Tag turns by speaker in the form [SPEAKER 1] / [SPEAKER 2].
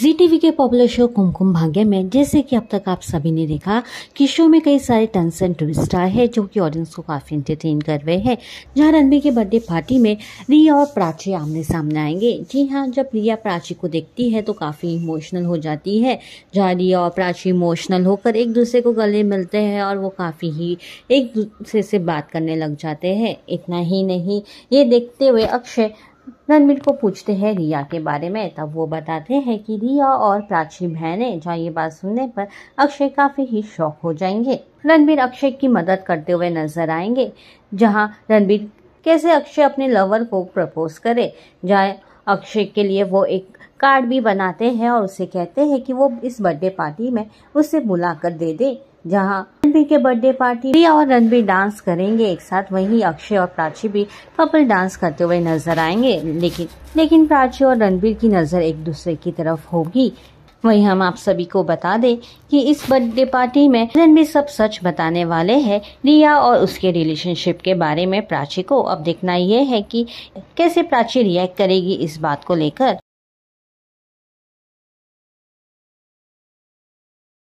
[SPEAKER 1] जी TV के popular show Kumkum Bhagya में जैसे कि अब तक आप सभी ने देखा कि शो में कई सारे टर्न्स एंड ट्विस्ट आए हैं जो कि ऑडियंस को काफ़ी इंटरटेन कर रहे हैं जहां रणबीर के बर्थडे पार्टी में रिया और प्राची आमने सामने आएंगे जी हाँ जब रिया प्राची को देखती है तो काफ़ी इमोशनल हो जाती है जहाँ रिया और प्राची इमोशनल होकर एक दूसरे को गले मिलते हैं और वो काफ़ी ही एक दूसरे से बात करने लग जाते हैं इतना ही नहीं ये देखते हुए अक्षय रणबीर को पूछते हैं रिया के बारे में तब वो बताते हैं कि रिया और प्राची बहने जहाँ ये बात सुनने पर अक्षय काफ़ी ही शौक हो जाएंगे रणबीर अक्षय की मदद करते हुए नजर आएंगे जहाँ रणबीर कैसे अक्षय अपने लवर को प्रपोज करे जहाँ अक्षय के लिए वो एक कार्ड भी बनाते हैं और उसे कहते हैं कि वो इस बर्थडे पार्टी में उसे बुलाकर दे दे जहां रणबीर के बर्थडे पार्टी प्रिया और रणबीर डांस करेंगे एक साथ वहीं अक्षय और प्राची भी कपल डांस करते हुए नजर आएंगे लेकिन लेकिन प्राची और रणबीर की नजर एक दूसरे की तरफ होगी वही हम आप सभी को बता दें कि इस बर्थडे पार्टी में रणबीर सब सच बताने वाले हैं रिया और उसके रिलेशनशिप के बारे में प्राची को अब देखना यह है कि कैसे प्राची रिएक्ट करेगी इस बात को लेकर